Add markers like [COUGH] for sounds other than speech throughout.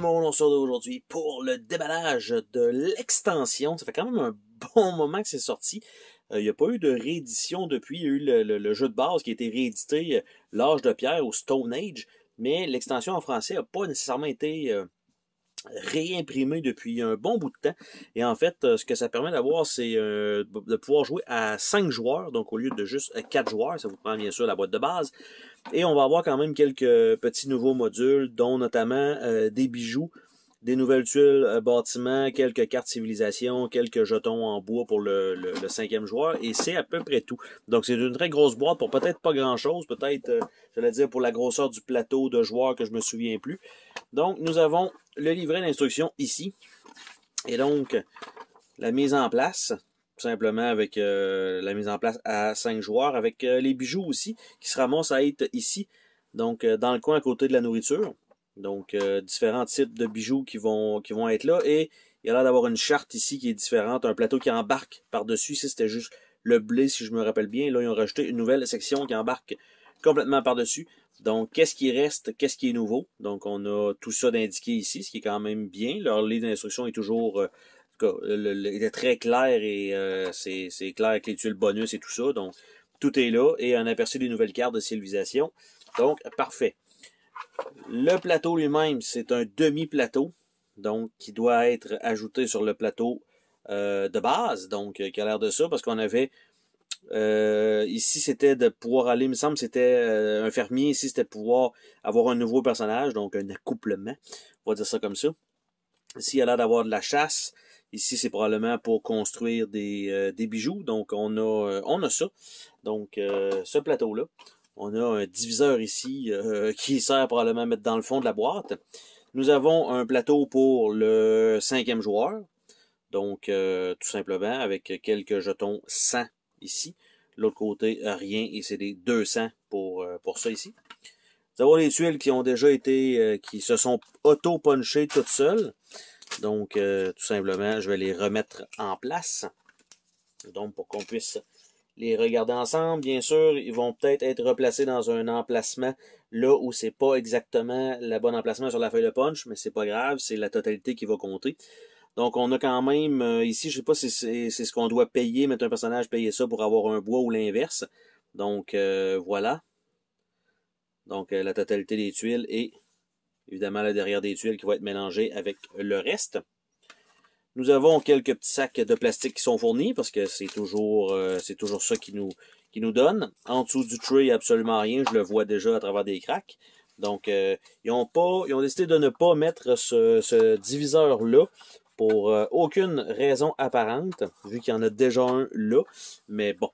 mon on sort d'aujourd'hui pour le déballage de l'extension. Ça fait quand même un bon moment que c'est sorti. Euh, il n'y a pas eu de réédition depuis. Il y a eu le, jeu de base qui a été réédité, euh, L'âge de pierre ou Stone Age, mais l'extension en français n'a pas nécessairement été euh, réimprimé depuis un bon bout de temps. Et en fait, euh, ce que ça permet d'avoir, c'est euh, de pouvoir jouer à 5 joueurs, donc au lieu de juste 4 joueurs, ça vous prend bien sûr la boîte de base. Et on va avoir quand même quelques petits nouveaux modules, dont notamment euh, des bijoux des nouvelles tuiles euh, bâtiments, quelques cartes civilisation, quelques jetons en bois pour le, cinquième joueur, et c'est à peu près tout. Donc c'est une très grosse boîte pour peut-être pas grand-chose, peut-être, euh, j'allais dire, pour la grosseur du plateau de joueurs que je me souviens plus. Donc nous avons le livret d'instruction ici, et donc la mise en place, tout simplement avec euh, la mise en place à cinq joueurs, avec les bijoux aussi, qui se ramassent à être ici, donc dans le coin à côté de la nourriture. Donc, euh, différents types de bijoux qui vont, être là. Et il y a l'air d'avoir une charte ici qui est différente, un plateau qui embarque par-dessus. Si c'était juste le blé, si je me rappelle bien, là, ils ont rajouté une nouvelle section qui embarque complètement par-dessus. Donc, qu'est-ce qui reste, qu'est-ce qui est nouveau? Donc, on a tout ça d'indiqué ici, ce qui est quand même bien. Leur livre d'instruction est toujours... Euh, très clair et euh, c'est clair avec les tuiles bonus et tout ça. Donc, tout est là et un aperçu des nouvelles cartes de civilisation. Donc, parfait. Le plateau lui-même, c'est un demi-plateau, donc qui doit être ajouté sur le plateau euh, de base, donc euh, qui a l'air de ça, parce qu'on avait euh, ici, c'était de pouvoir aller, il me semble, c'était un fermier. Ici, c'était pouvoir avoir un nouveau personnage, donc un accouplement. On va dire ça comme ça. Ici, il a l'air d'avoir de la chasse. Ici, c'est probablement pour construire des, bijoux. Donc, on a, on a ça. Donc, ce plateau-là. On a un diviseur ici euh, [LAUGHS] qui sert probablement à mettre dans le fond de la boîte. Nous avons un plateau pour le cinquième joueur. Donc, euh, tout simplement, avec quelques jetons 100 ici. L'autre côté, rien, et c'est des 200 pour, euh, pour ça ici. Nous avons les tuiles qui ont déjà été, qui se sont auto-punchées toutes seules. Donc, tout simplement, je vais les remettre en place. Donc, pour qu'on puisse les regarder ensemble. Bien sûr, ils vont peut-être être replacés dans un emplacement là où c'est pas exactement le bon emplacement sur la feuille de punch, mais c'est pas grave, c'est la totalité qui va compter. Donc on a quand même euh, ici, je sais pas si c'est ce qu'on doit payer, mettre un personnage, payer ça pour avoir un bois ou l'inverse. Donc euh, voilà. Donc euh, la totalité des tuiles et évidemment la derrière des tuiles qui va être mélangée avec le reste. Nous avons quelques petits sacs de plastique qui sont fournis parce que c'est toujours euh, toujours ça qui nous qui nous donne. En dessous du tray, il n'y a absolument rien. Je le vois déjà à travers des cracks. Donc, euh, ils, ont pas, ils ont décidé de ne pas mettre ce, diviseur-là pour euh, aucune raison apparente, vu qu'il y en a déjà un là. Mais bon.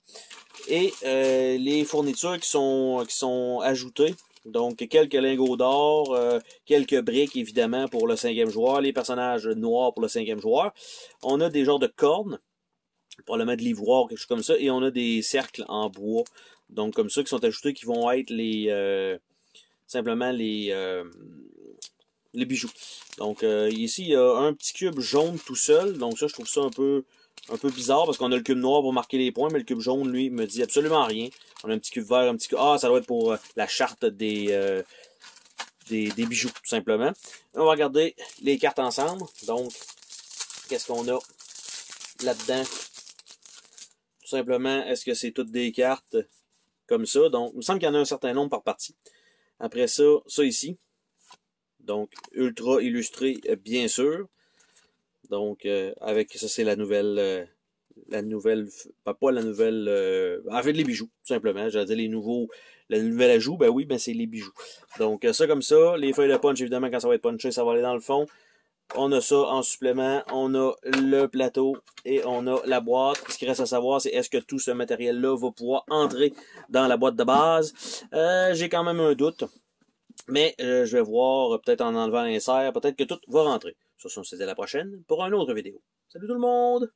Et les fournitures qui sont, qui sont ajoutées, donc, quelques lingots d'or, euh, quelques briques, évidemment, pour le cinquième joueur, les personnages noirs pour le cinquième joueur. On a des genres de cornes, probablement de l'ivoire, quelque chose comme ça, et on a des cercles en bois, donc comme ça, qui sont ajoutés, qui vont être les euh, simplement les, euh, les bijoux. Donc, ici, il y a un petit cube jaune tout seul, donc ça, je trouve ça un peu un peu bizarre parce qu'on a le cube noir pour marquer les points, mais le cube jaune, lui, me dit absolument rien. On a un petit cube vert, un petit cube... Ah, ça doit être pour euh, la charte des, euh, des, des, bijoux, tout simplement. On va regarder les cartes ensemble. Donc, qu'est-ce qu'on a là-dedans? Tout simplement, est-ce que c'est toutes des cartes comme ça? Donc, il me semble qu'il y en a un certain nombre par partie. Après ça, ça ici. Donc, ultra illustré, bien sûr. Donc, euh, avec ça, c'est la nouvelle. Euh, la nouvelle. pas pas la nouvelle. Euh, avec les bijoux, tout simplement. J'allais dire les nouveaux. La nouvelle ajout, ben oui, ben c'est les bijoux. Donc, ça comme ça. Les feuilles de punch, évidemment, quand ça va être punché, ça va aller dans le fond. On a ça en supplément. On a le plateau et on a la boîte. Ce qui reste à savoir, c'est est-ce que tout ce matériel-là va pouvoir entrer dans la boîte de base. J'ai quand même un doute. Mais je vais voir, peut-être en enlevant l'insert, peut-être que tout va rentrer. Sur ce, on se dit à la prochaine pour une autre vidéo. Salut tout le monde!